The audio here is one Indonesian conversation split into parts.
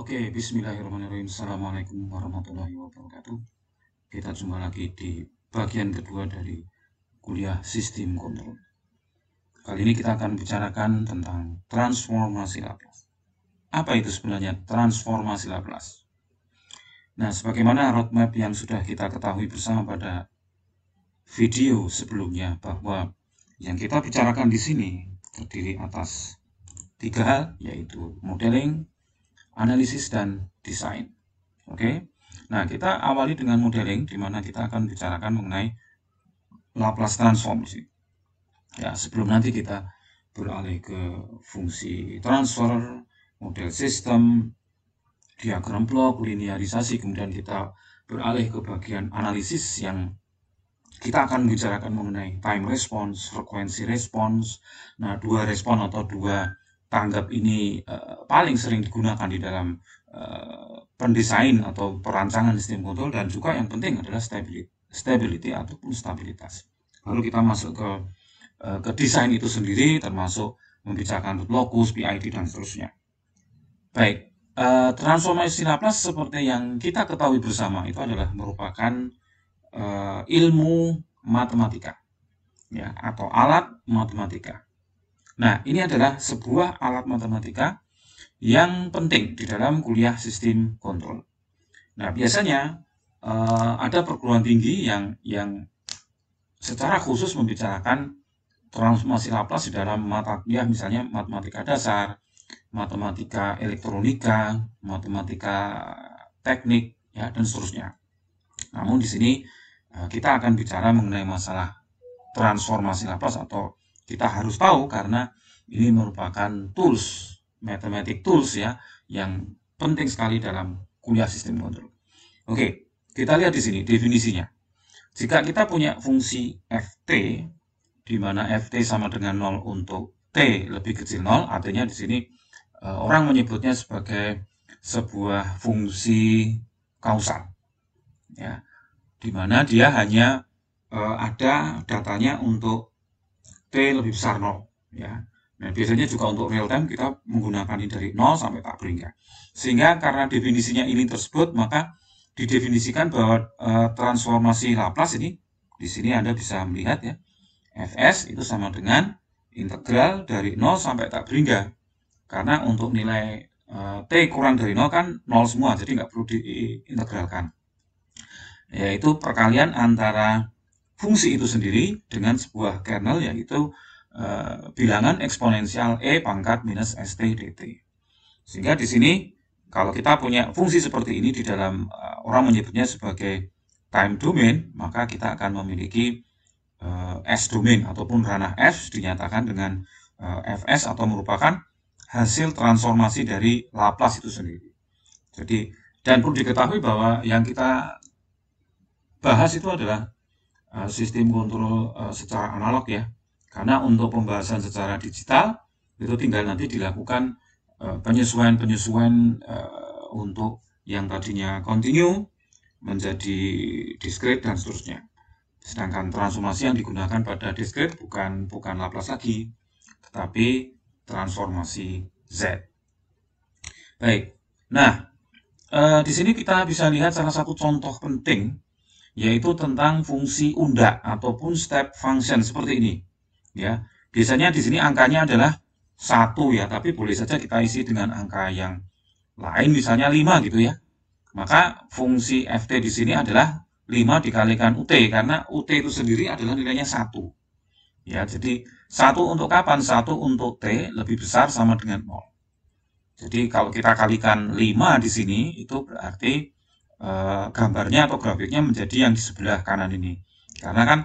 Oke, okay, bismillahirrahmanirrahim. Assalamualaikum warahmatullahi wabarakatuh. Kita jumpa lagi di bagian kedua dari kuliah sistem kontrol. Kali ini kita akan bicarakan tentang transformasi Laplace. Apa itu sebenarnya transformasi Laplace? Nah, sebagaimana roadmap yang sudah kita ketahui bersama pada video sebelumnya bahwa yang kita bicarakan di sini terdiri atas tiga hal yaitu modeling, analisis dan desain. Oke. Nah, kita awali dengan modeling di mana kita akan bicarakan mengenai Laplace transform sih. Ya, sebelum nanti kita beralih ke fungsi transfer, model sistem, diagram blok, linearisasi, kemudian kita beralih ke bagian analisis yang kita akan bicarakan mengenai time response, frekuensi response, nah dua respon atau dua tanggap ini uh, paling sering digunakan di dalam uh, pendesain atau perancangan sistem kontrol dan juga yang penting adalah stability, stability ataupun stabilitas. Lalu kita masuk ke uh, ke desain itu sendiri termasuk membicarakan lokus, PID dan seterusnya. Baik, uh, transformasi sinaplas seperti yang kita ketahui bersama itu adalah merupakan uh, ilmu matematika ya atau alat matematika Nah, ini adalah sebuah alat matematika yang penting di dalam kuliah sistem kontrol. Nah, biasanya eh, ada perguruan tinggi yang yang secara khusus membicarakan transformasi Laplace di dalam mata kuliah misalnya matematika dasar, matematika elektronika, matematika teknik ya dan seterusnya. Namun di sini eh, kita akan bicara mengenai masalah transformasi Laplace atau kita harus tahu karena ini merupakan tools, matematik tools ya, yang penting sekali dalam kuliah sistem kontrol. Oke, kita lihat di sini definisinya. Jika kita punya fungsi ft, di mana ft sama dengan 0 untuk t lebih kecil 0, artinya di sini e, orang menyebutnya sebagai sebuah fungsi kausal. Ya, di mana dia hanya e, ada datanya untuk T lebih besar 0. Ya. Nah, biasanya juga untuk real time kita menggunakan ini dari 0 sampai tak berhingga. Ya. Sehingga karena definisinya ini tersebut, maka didefinisikan bahwa e, transformasi Laplace ini, di sini Anda bisa melihat ya, Fs itu sama dengan integral dari 0 sampai tak berhingga. Ya. Karena untuk nilai e, T kurang dari 0 kan 0 semua, jadi nggak perlu diintegralkan. Yaitu perkalian antara fungsi itu sendiri dengan sebuah kernel yaitu e, bilangan eksponensial E pangkat minus ST dt. Sehingga di sini kalau kita punya fungsi seperti ini di dalam e, orang menyebutnya sebagai time domain, maka kita akan memiliki e, S domain ataupun ranah F dinyatakan dengan e, Fs atau merupakan hasil transformasi dari Laplace itu sendiri. Jadi dan perlu diketahui bahwa yang kita bahas itu adalah Eh, sistem kontrol eh, secara analog ya. Karena untuk pembahasan secara digital itu tinggal nanti dilakukan eh, penyesuaian-penyesuaian untuk yang tadinya continue menjadi discrete dan seterusnya. Sedangkan transformasi yang digunakan pada discrete bukan bukan Laplace lagi, tetapi transformasi Z. Baik. Nah, di sini kita bisa lihat salah satu contoh penting yaitu tentang fungsi undak ataupun step function seperti ini. Ya, biasanya di sini angkanya adalah satu ya, tapi boleh saja kita isi dengan angka yang lain misalnya 5 gitu ya. Maka fungsi FT di sini adalah 5 dikalikan UT karena UT itu sendiri adalah nilainya satu Ya, jadi satu untuk kapan? satu untuk T lebih besar sama dengan 0. Jadi kalau kita kalikan 5 di sini itu berarti Eh, gambarnya atau grafiknya menjadi yang di sebelah kanan ini. Karena kan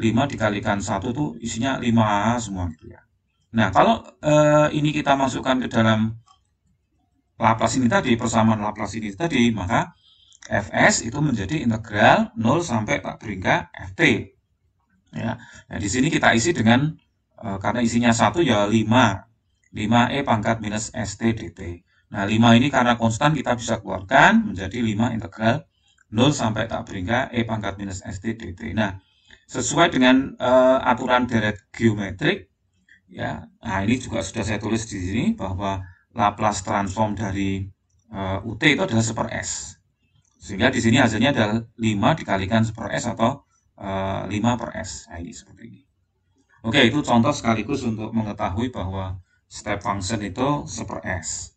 5 dikalikan 1 itu isinya 5 semua gitu ya. Nah, kalau eh, ini kita masukkan ke dalam Laplace ini tadi, persamaan Laplace ini tadi, maka Fs itu menjadi integral 0 sampai tak beringka Ft. Ya. Nah, di sini kita isi dengan, eh, karena isinya 1 ya 5. 5E pangkat minus ST dt. Nah, 5 ini karena konstan kita bisa keluarkan menjadi 5 integral 0 sampai tak berhingga E pangkat minus ST dt. Nah, sesuai dengan uh, aturan deret geometrik, ya, nah ini juga sudah saya tulis di sini bahwa Laplace transform dari uh, eh, UT itu adalah seper S. Sehingga di sini hasilnya adalah 5 dikalikan seper S atau uh, eh, 5 per S. Nah, ini seperti ini. Oke, itu contoh sekaligus untuk mengetahui bahwa step function itu seper S.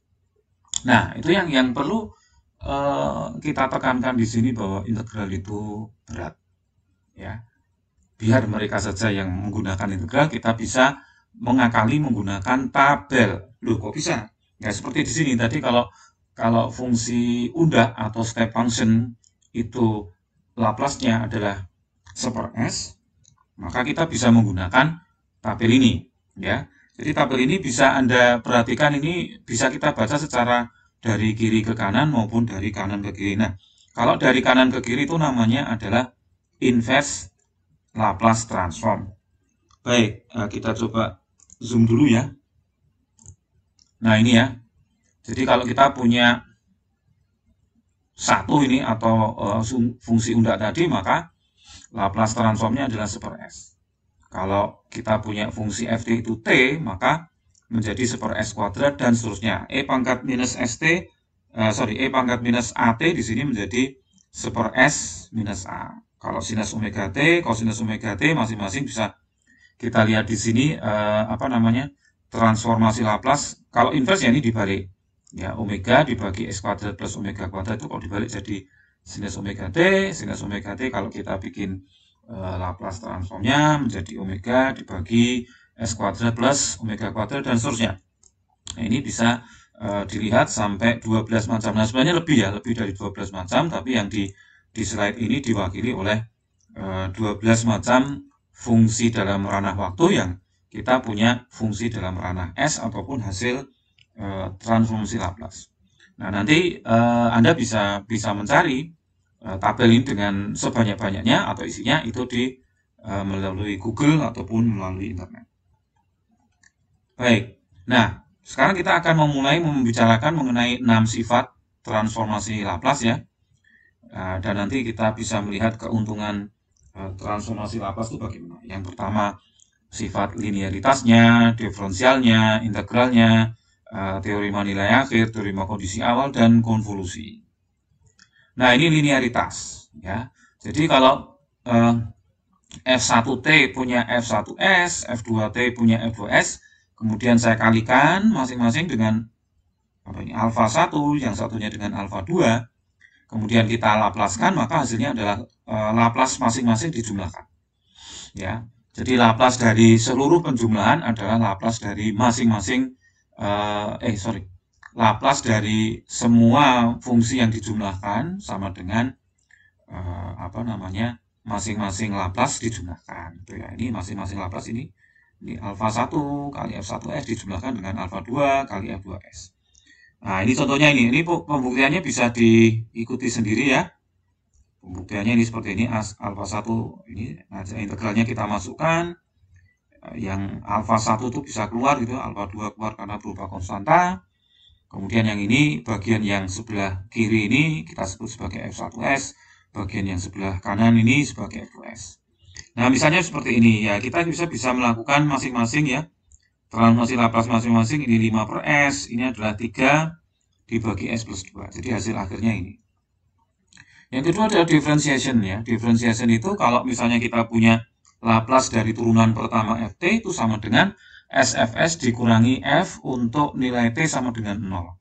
Nah, itu yang yang perlu uh, kita tekankan di sini bahwa integral itu berat. Ya. Biar mereka saja yang menggunakan integral, kita bisa mengakali menggunakan tabel. Loh, kok bisa? Ya seperti di sini tadi kalau kalau fungsi undak atau step function itu laplace adalah seper S, maka kita bisa menggunakan tabel ini. ya. Jadi tabel ini bisa Anda perhatikan, ini bisa kita baca secara dari kiri ke kanan maupun dari kanan ke kiri. Nah, kalau dari kanan ke kiri itu namanya adalah inverse Laplace transform. Baik, eh, kita coba zoom dulu ya. Nah, ini ya. Jadi kalau kita punya satu ini atau eh, fungsi undak tadi, maka Laplace transformnya adalah super S. Kalau kita punya fungsi FT itu T, maka menjadi seper S kuadrat dan seterusnya. E pangkat minus ST, uh, eh, sorry, E pangkat minus AT di sini menjadi seper S minus A. Kalau sinus omega T, kosinus omega T masing-masing bisa kita lihat di sini, uh, apa namanya, transformasi Laplace. Kalau inverse ya ini dibalik. Ya, omega dibagi S kuadrat plus omega kuadrat itu kalau dibalik jadi sinus omega T, sinus omega T kalau kita bikin uh, Laplace transformnya menjadi omega dibagi S kuadrat plus omega kuadrat dan seterusnya. Nah, ini bisa e, dilihat sampai 12 macam. Nah, sebenarnya lebih ya, lebih dari 12 macam, tapi yang di, di slide ini diwakili oleh e, eh, 12 macam fungsi dalam ranah waktu yang kita punya fungsi dalam ranah S ataupun hasil e, transformasi Laplace. Nah, nanti e, Anda bisa bisa mencari e, tabel ini dengan sebanyak-banyaknya atau isinya itu di melalui Google ataupun melalui internet. Baik. Nah, sekarang kita akan memulai membicarakan mengenai enam sifat transformasi Laplace ya. Nah, dan nanti kita bisa melihat keuntungan eh, transformasi Laplace itu bagaimana. Yang pertama, sifat linearitasnya, diferensialnya, integralnya, eh, teori nilai akhir, teori kondisi awal, dan konvolusi. Nah, ini linearitas. ya. Jadi kalau eh, F1T punya F1S, F2T punya F2S, Kemudian saya kalikan masing-masing dengan apa ini, alfa 1, yang satunya dengan alfa 2. Kemudian kita laplaskan, maka hasilnya adalah e, Laplace masing-masing dijumlahkan. Ya, jadi Laplace dari seluruh penjumlahan adalah Laplace dari masing-masing, e, eh sorry, Laplace dari semua fungsi yang dijumlahkan sama dengan e, apa namanya masing-masing Laplace dijumlahkan. Gitu ya. Ini masing-masing Laplace ini ini alfa 1 kali F1S dijumlahkan dengan alfa 2 kali F2S. Nah, ini contohnya ini. Ini pembuktiannya bisa diikuti sendiri ya. Pembuktiannya ini seperti ini, alfa 1 ini nah, integralnya kita masukkan. Eh, yang alfa 1 itu bisa keluar gitu, alfa 2 keluar karena berupa konstanta. Kemudian yang ini, bagian yang sebelah kiri ini kita sebut sebagai F1S. Bagian yang sebelah kanan ini sebagai F2S. Nah, misalnya seperti ini ya, kita bisa bisa melakukan masing-masing ya. Transformasi Laplace masing-masing ini 5 per S, ini adalah 3 dibagi S plus 2. Jadi hasil akhirnya ini. Yang kedua adalah differentiation ya. Differentiation itu kalau misalnya kita punya Laplace dari turunan pertama FT itu sama dengan SFS dikurangi F untuk nilai T sama dengan 0.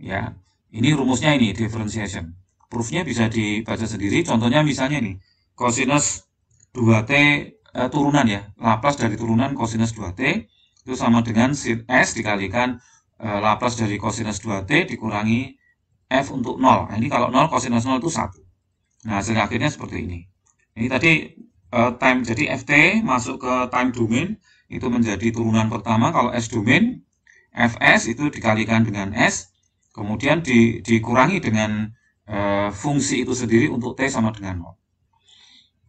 Ya, ini rumusnya ini, differentiation. Proofnya bisa dibaca sendiri, contohnya misalnya ini, cosinus 2T e, turunan ya. Laplace dari turunan kosinus 2T itu sama dengan sin S dikalikan e, Laplace dari kosinus 2T dikurangi F untuk 0. Nah, ini kalau 0 kosinus 0 itu 1. Nah, hasil akhirnya seperti ini. Ini tadi e, time jadi FT masuk ke time domain itu menjadi turunan pertama kalau S domain FS itu dikalikan dengan S kemudian di, dikurangi dengan e, fungsi itu sendiri untuk T sama dengan 0.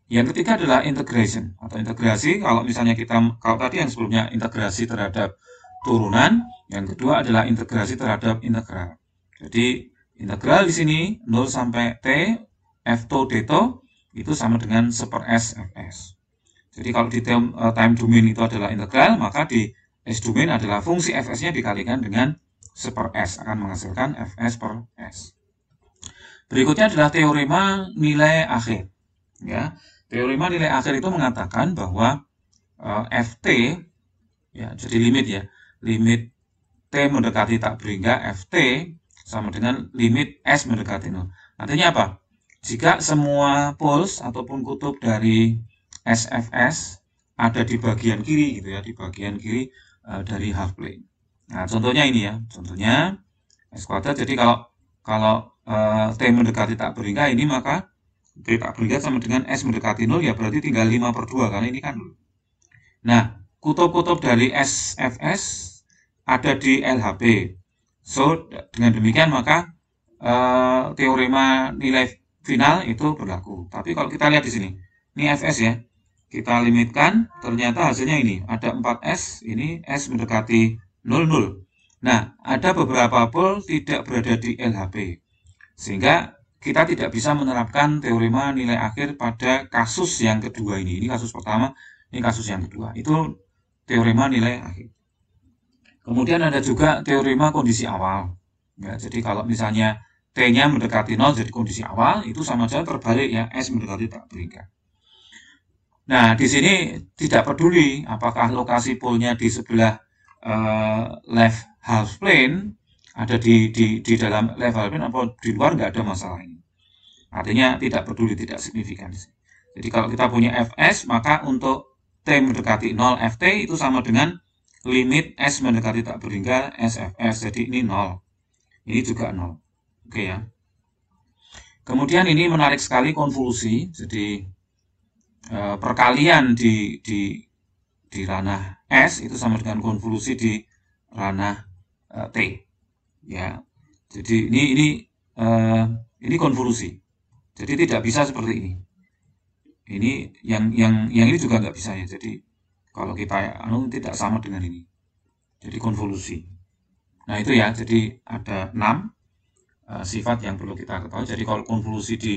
Yang ketiga adalah integration atau integrasi. Kalau misalnya kita kalau tadi yang sebelumnya integrasi terhadap turunan, yang kedua adalah integrasi terhadap integral. Jadi integral di sini 0 sampai t f to d to itu sama dengan seper s fs. Jadi kalau di time, eh, time domain itu adalah integral, maka di s domain adalah fungsi fs-nya dikalikan dengan seper s akan menghasilkan fs per s. Berikutnya adalah teorema nilai akhir. Ya, teorema nilai akhir itu mengatakan bahwa uh, eh, ft ya jadi limit ya, limit t mendekati tak berhingga ft sama dengan limit s mendekati nol. Artinya apa? Jika semua poles ataupun kutub dari SFS ada di bagian kiri gitu ya, di bagian kiri uh, dari half plane. Nah, contohnya ini ya, contohnya S kuadrat. Jadi kalau kalau uh, T mendekati tak berhingga ini maka kita berlihat sama dengan S mendekati 0 ya berarti tinggal 5 per 2 karena ini kan 0. Nah, kutub-kutub dari SFS ada di LHB. So, dengan demikian maka uh, teorema nilai final itu berlaku. Tapi kalau kita lihat di sini, ini FS ya. Kita limitkan, ternyata hasilnya ini. Ada 4S, ini S mendekati 00. Nah, ada beberapa pol tidak berada di LHB. Sehingga kita tidak bisa menerapkan teorema nilai akhir pada kasus yang kedua ini. Ini kasus pertama, ini kasus yang kedua. Itu teorema nilai akhir. Kemudian ada juga teorema kondisi awal. Ya, jadi kalau misalnya T-nya mendekati 0 jadi kondisi awal, itu sama saja terbalik ya, S mendekati tak berikan. Nah, di sini tidak peduli apakah lokasi polnya di sebelah uh, left half plane ada di di, di dalam level pin atau di luar nggak ada masalah ini. Artinya tidak peduli, tidak signifikan. Jadi kalau kita punya fs maka untuk t mendekati 0 ft itu sama dengan limit s mendekati tak berhingga sfs. Jadi ini 0. Ini juga 0. Oke ya. Kemudian ini menarik sekali konvolusi. Jadi eh, perkalian di di di ranah S itu sama dengan konvolusi di ranah eh, T ya jadi ini ini uh, ini konvolusi jadi tidak bisa seperti ini ini yang yang yang ini juga nggak bisa ya jadi kalau kita anu tidak sama dengan ini jadi konvolusi nah itu ya jadi ada enam uh, sifat yang perlu kita ketahui jadi kalau konvolusi di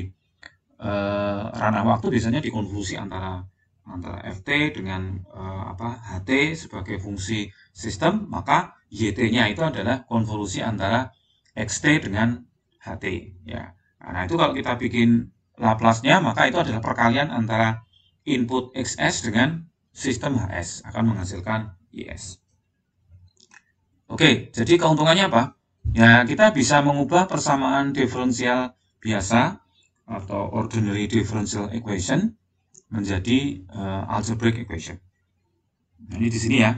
uh, ranah waktu biasanya dikonvolusi antara antara ft dengan uh, apa ht sebagai fungsi sistem maka yt-nya itu adalah konvolusi antara xt dengan ht ya nah itu kalau kita bikin Laplace-nya maka itu adalah perkalian antara input xs dengan sistem hs akan menghasilkan is oke jadi keuntungannya apa ya kita bisa mengubah persamaan diferensial biasa atau ordinary differential equation menjadi uh, algebraic equation. Nah, ini di sini ya.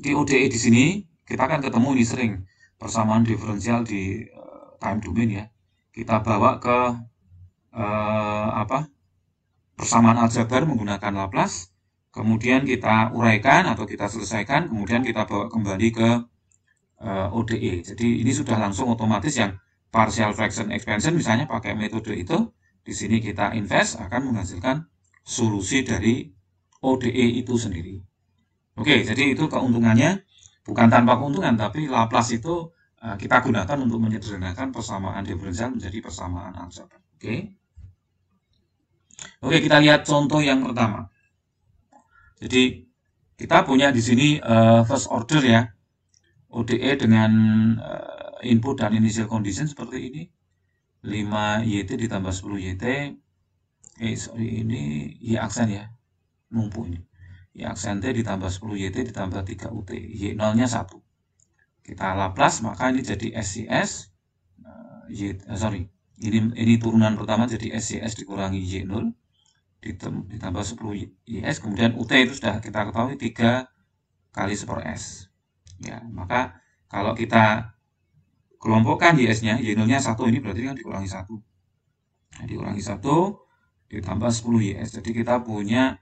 Di ODE di sini kita akan ketemu ini sering persamaan diferensial di uh, time domain ya. Kita bawa ke uh, apa? persamaan aljabar menggunakan Laplace, kemudian kita uraikan atau kita selesaikan, kemudian kita bawa kembali ke uh, ODE. Jadi ini sudah langsung otomatis yang partial fraction expansion misalnya pakai metode itu, di sini kita invest akan menghasilkan solusi dari ODE itu sendiri. Oke, jadi itu keuntungannya bukan tanpa keuntungan, tapi Laplace itu eh, kita gunakan untuk menyederhanakan persamaan diferensial menjadi persamaan aljabar. Oke. Oke, kita lihat contoh yang pertama. Jadi kita punya di sini uh, first order ya. ODE dengan uh, input dan initial condition seperti ini. 5 YT ditambah 10 YT eh sorry ini y aksen ya numpuk ini y aksen t ditambah 10 yt ditambah 3 ut y nolnya 1 kita laplas maka ini jadi SCS uh, nah, y, uh, sorry ini ini turunan pertama jadi SCS dikurangi y0 ditambah 10 YS kemudian UT itu sudah kita ketahui 3 kali seper S ya maka kalau kita kelompokkan YS nya Y0 nya 1 ini berarti kan dikurangi 1 nah, dikurangi 1 ditambah 10 YS. Jadi kita punya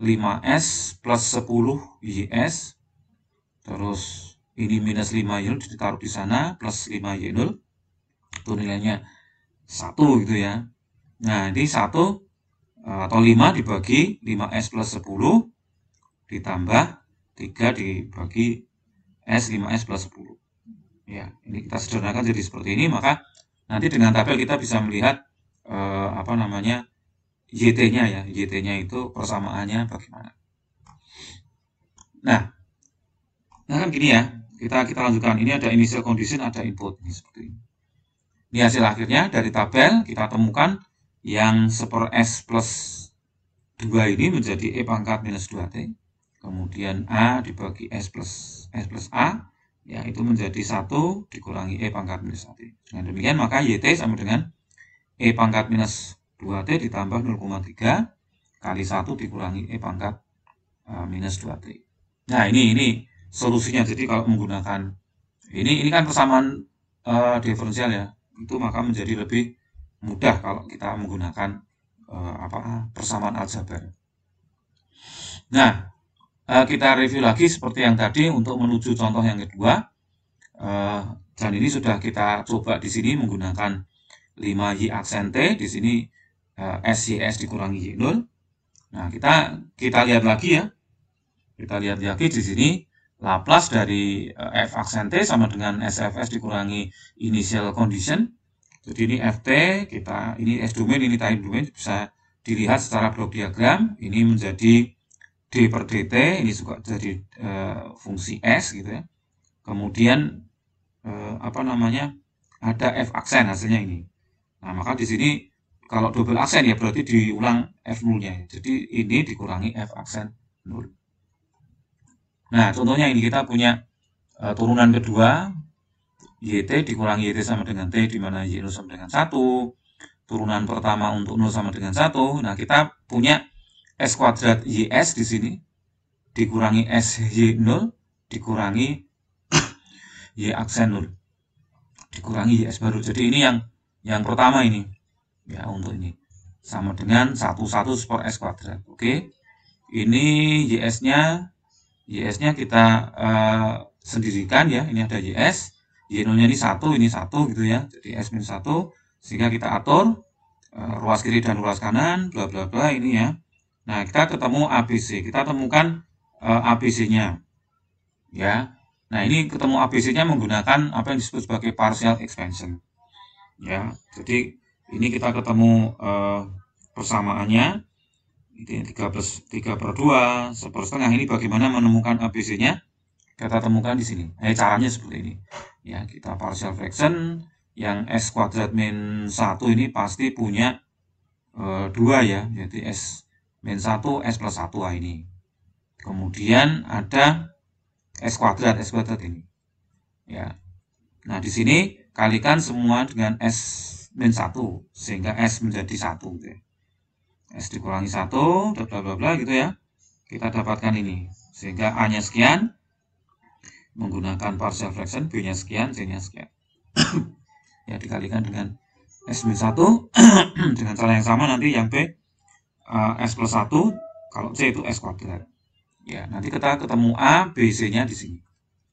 5S plus 10 YS, terus ini minus 5 Y0 ditaruh di sana, plus 5 Y0, itu nilainya 1 gitu ya. Nah, ini 1 e, atau 5 dibagi 5S plus 10, ditambah 3 dibagi S 5S plus 10. Ya, ini kita sederhanakan jadi seperti ini, maka nanti dengan tabel kita bisa melihat eh, apa namanya YT-nya ya, YT-nya itu persamaannya bagaimana. Nah, nah kan gini ya, kita kita lanjutkan. Ini ada initial condition, ada input ini seperti ini. Ini hasil akhirnya dari tabel kita temukan yang seper S plus 2 ini menjadi E pangkat minus 2T. Kemudian A dibagi S plus S plus A, ya itu menjadi 1 dikurangi E pangkat minus 1. Dengan demikian maka YT sama dengan E pangkat minus 2T ditambah 0,3 kali 1 dikurangi E pangkat uh, minus 2T. Nah ini ini solusinya. Jadi kalau menggunakan ini ini kan persamaan uh, e, diferensial ya. Itu maka menjadi lebih mudah kalau kita menggunakan uh, apa persamaan aljabar. Nah, kita review lagi seperti yang tadi untuk menuju contoh yang kedua. Dan ini sudah kita coba di sini menggunakan 5Y aksen T. Di sini Nah, S dikurangi Y0. Nah, kita kita lihat lagi ya. Kita lihat lagi di sini Laplace dari eh, F aksen T sama dengan SFS dikurangi initial condition. Jadi ini FT, kita ini S domain, ini time domain bisa dilihat secara blok diagram. Ini menjadi D per DT, ini juga jadi e, fungsi S gitu ya. Kemudian e, apa namanya? ada F aksen hasilnya ini. Nah, maka di sini kalau double aksen ya berarti diulang f nolnya jadi ini dikurangi f aksen nol nah contohnya ini kita punya e, turunan kedua yt dikurangi yt sama dengan t di mana y 0 sama dengan 1 turunan pertama untuk 0 sama dengan 1 nah kita punya s kuadrat ys di sini dikurangi s y 0 dikurangi y aksen 0 dikurangi ys baru jadi ini yang yang pertama ini ya untuk ini sama dengan 11 per S kuadrat oke ini js nya js nya kita uh, sendirikan ya ini ada js Y nya ini satu ini satu gitu ya jadi S minus satu sehingga kita atur uh, ruas kiri dan ruas kanan bla bla bla ini ya nah kita ketemu ABC kita temukan uh, eh, ABC nya ya Nah, ini ketemu ABC-nya menggunakan apa yang disebut sebagai partial expansion. Ya, jadi ini kita ketemu uh, persamaannya ini 3 plus 3 per 2 1 setengah ini bagaimana menemukan ABC nya kita temukan di sini eh, caranya seperti ini ya kita partial fraction yang S kuadrat min 1 ini pasti punya uh, eh, 2 ya jadi S min 1 S plus 1 A ini kemudian ada S kuadrat S kuadrat ini ya nah di sini kalikan semua dengan S min 1 sehingga S menjadi 1 gitu ya. S dikurangi 1 bla bla bla gitu ya kita dapatkan ini sehingga A nya sekian menggunakan partial fraction B nya sekian C nya sekian ya dikalikan dengan S min 1 dengan cara yang sama nanti yang B uh, S plus 1 kalau C itu S kuadrat ya nanti kita ketemu A B C nya di sini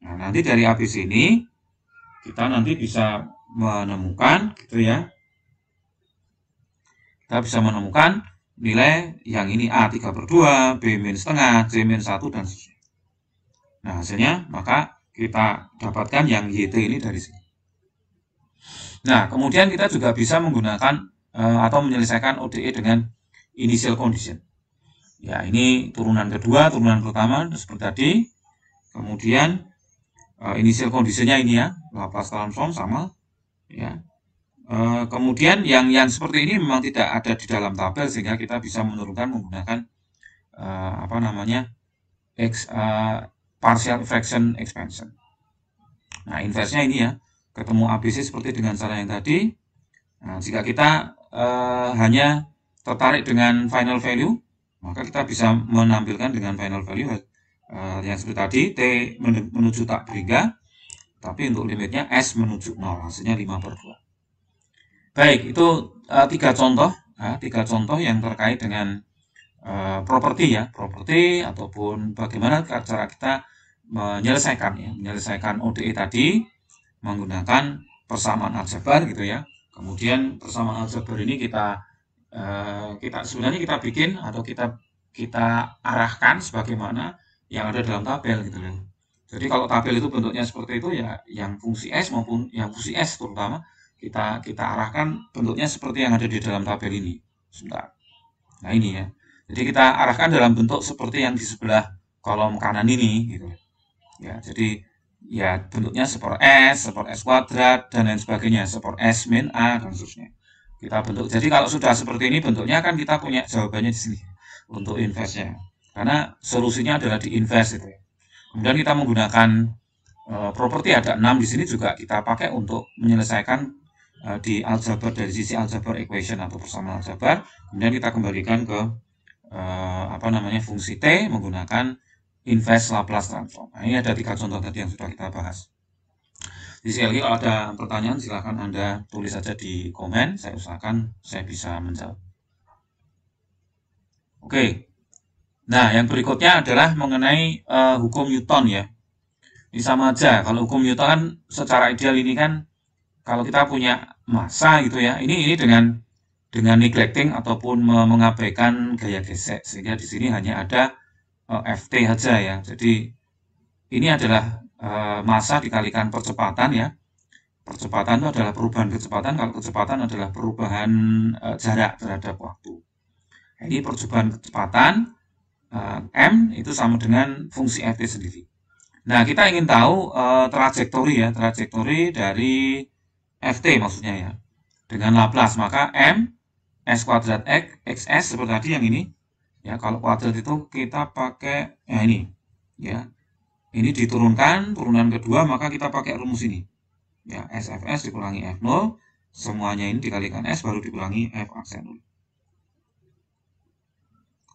nah nanti dari A B C ini kita nanti bisa menemukan gitu ya kita bisa menemukan nilai yang ini A 3 per 2, B min setengah, C min 1, dan sebagainya. Nah, hasilnya maka kita dapatkan yang YT ini dari sini. Nah, kemudian kita juga bisa menggunakan eh, atau menyelesaikan ODE dengan initial condition. Ya, ini turunan kedua, turunan pertama seperti tadi. Kemudian eh, initial condition conditionnya ini ya, Laplace transform sama ya. Eh, kemudian yang yang seperti ini memang tidak ada di dalam tabel sehingga kita bisa menurunkan menggunakan uh, apa namanya ex, uh, partial fraction expansion. Nah inversnya ini ya ketemu ABC seperti dengan cara yang tadi. Nah, jika kita hanya tertarik dengan final value maka kita bisa menampilkan dengan final value yang seperti tadi t menuju tak berhingga tapi untuk limitnya s menuju 0 hasilnya 5 per 2 Baik, itu uh, tiga contoh, uh, tiga contoh yang terkait dengan uh, properti ya, properti ataupun bagaimana cara kita menyelesaikan ya, menyelesaikan ODE tadi menggunakan persamaan aljabar gitu ya. Kemudian persamaan aljabar ini kita uh, kita sebenarnya kita bikin atau kita kita arahkan sebagaimana yang ada dalam tabel gitu loh. Jadi kalau tabel itu bentuknya seperti itu ya yang fungsi S maupun yang fungsi S terutama kita kita arahkan bentuknya seperti yang ada di dalam tabel ini sebentar nah ini ya jadi kita arahkan dalam bentuk seperti yang di sebelah kolom kanan ini gitu ya jadi ya bentuknya seperti S, seperti S kuadrat dan lain sebagainya, seperti S min A dan seterusnya. Kita bentuk. Jadi kalau sudah seperti ini bentuknya kan kita punya jawabannya di sini untuk inverse-nya. Karena solusinya adalah di inverse itu. Ya. Kemudian kita menggunakan eh, properti ada enam di sini juga kita pakai untuk menyelesaikan Eh, di aljabar dari sisi aljabar equation atau persamaan aljabar kemudian kita kembalikan ke uh, apa namanya fungsi t menggunakan inverse Laplace transform nah, ini ada tiga contoh tadi yang sudah kita bahas di sini lagi kalau ada pertanyaan silahkan anda tulis saja di komen saya usahakan saya bisa menjawab oke Nah, yang berikutnya adalah mengenai uh, hukum Newton ya. Ini sama aja. Kalau hukum Newton kan secara ideal ini kan kalau kita punya masa gitu ya. Ini ini dengan dengan neglecting ataupun mengabaikan gaya gesek sehingga di sini hanya ada uh, eh, FT saja ya. Jadi ini adalah uh, masa dikalikan percepatan ya. Percepatan itu adalah perubahan kecepatan, kalau kecepatan adalah perubahan uh, jarak terhadap waktu. Nah, ini perubahan kecepatan uh, M itu sama dengan fungsi FT sendiri. Nah, kita ingin tahu uh, trajektori ya, trajektori dari ft maksudnya ya dengan Laplace maka m s kuadrat x xs seperti tadi yang ini ya kalau kuadrat itu kita pakai ya ini ya ini diturunkan turunan kedua maka kita pakai rumus ini ya sfs dikurangi f0 semuanya ini dikalikan s baru dikurangi f aksen 0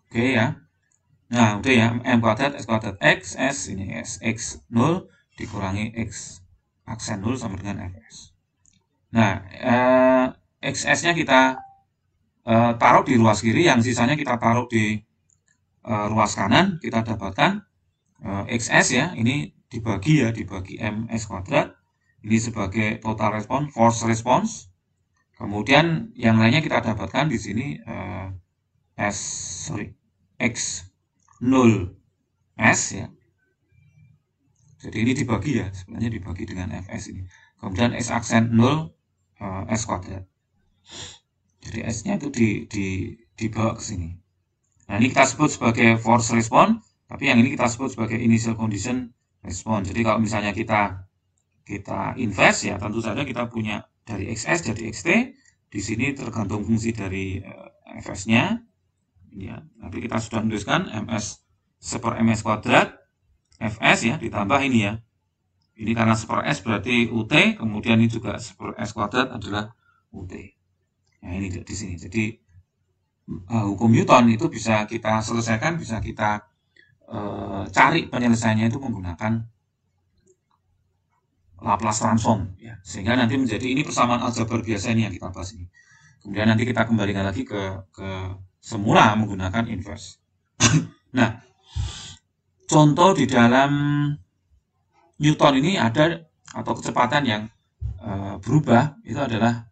oke ya nah udah ya m kuadrat s kuadrat x s ini s x 0 dikurangi x aksen 0 sama dengan fs Nah, eh, XS-nya kita eh, taruh di ruas kiri, yang sisanya kita taruh di eh, ruas kanan, kita dapatkan eh, XS ya, ini dibagi ya, dibagi MS kuadrat, ini sebagai total response, force response, kemudian yang lainnya kita dapatkan di sini eh, S, sorry, X 0 S ya, jadi ini dibagi ya, sebenarnya dibagi dengan FS ini. Kemudian S aksen 0 uh, eh, s kuadrat ya. jadi s nya itu di, di, dibawa ke sini nah ini kita sebut sebagai force response tapi yang ini kita sebut sebagai initial condition response jadi kalau misalnya kita kita invest ya tentu saja kita punya dari xs jadi xt di sini tergantung fungsi dari uh, eh, fs nya ya tapi kita sudah menuliskan ms seper ms kuadrat fs ya ditambah ini ya ini karena 1 S berarti UT, kemudian ini juga 1 S kuadrat adalah UT. Nah ini di sini. Jadi eh, hukum Newton itu bisa kita selesaikan, bisa kita uh, cari penyelesaiannya itu menggunakan Laplace transform. Ya. Sehingga nanti menjadi ini persamaan aljabar biasa ini yang kita bahas ini. Kemudian nanti kita kembalikan lagi ke, ke semula menggunakan inverse. nah, contoh di dalam Newton ini ada atau kecepatan yang e, berubah itu adalah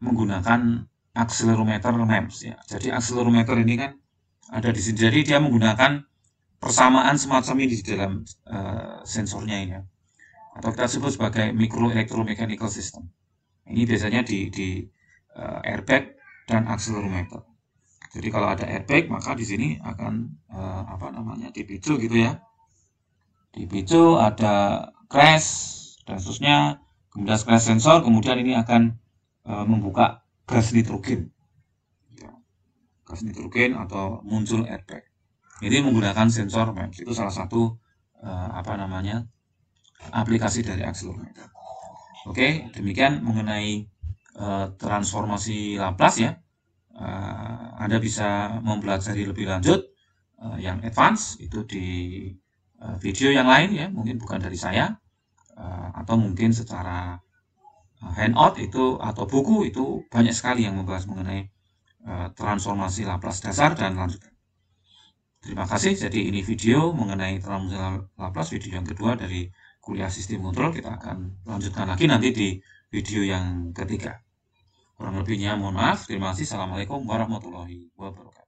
menggunakan akselerometer MEMS ya. Jadi akselerometer ini kan ada di sini. Jadi dia menggunakan persamaan semacam ini di dalam e, sensornya ini ya. atau kita sebut sebagai microelectromechanical system. Ini biasanya di, di e, airbag dan akselerometer. Jadi kalau ada airbag maka di sini akan e, apa namanya dipicu gitu ya dipicu ada crash dan seterusnya kemudian crash sensor kemudian ini akan e, membuka gas nitrogen gas ya. nitrogen atau muncul airbag ini menggunakan sensor MEMS itu salah satu e, apa namanya aplikasi dari accelerometer oke demikian mengenai e, transformasi Laplace ya e, anda bisa mempelajari lebih lanjut e, yang advance itu di Eh, video yang lain ya mungkin bukan dari saya eh, atau mungkin secara eh, handout itu atau buku itu banyak sekali yang membahas mengenai transformasi Laplace dasar dan lanjutan. Terima kasih. Jadi ini video mengenai transformasi Laplace video yang kedua dari kuliah sistem kontrol kita akan lanjutkan lagi nanti di video yang ketiga. Kurang lebihnya mohon maaf. Terima kasih. Assalamualaikum warahmatullahi wabarakatuh.